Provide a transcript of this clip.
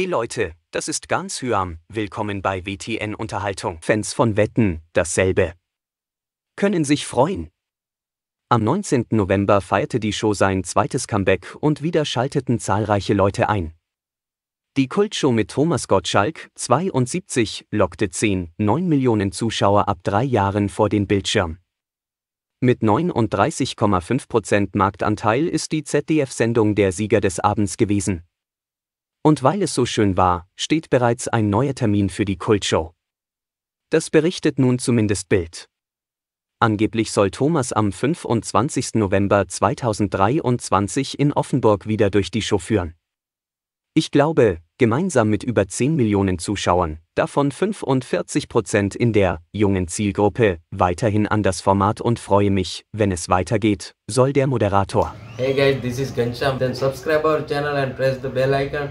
Hey Leute, das ist ganz Hyam, willkommen bei WTN Unterhaltung. Fans von Wetten, dasselbe. Können sich freuen. Am 19. November feierte die Show sein zweites Comeback und wieder schalteten zahlreiche Leute ein. Die Kultshow mit Thomas Gottschalk, 72, lockte 10,9 Millionen Zuschauer ab drei Jahren vor den Bildschirm. Mit 39,5% Marktanteil ist die ZDF-Sendung der Sieger des Abends gewesen. Und weil es so schön war, steht bereits ein neuer Termin für die Kultshow. Das berichtet nun zumindest Bild. Angeblich soll Thomas am 25. November 2023 in Offenburg wieder durch die Show führen. Ich glaube, gemeinsam mit über 10 Millionen Zuschauern, davon 45 Prozent in der jungen Zielgruppe, weiterhin an das Format und freue mich, wenn es weitergeht, soll der Moderator. Hey guys, this is Gansham. Then subscribe our channel and press the bell icon.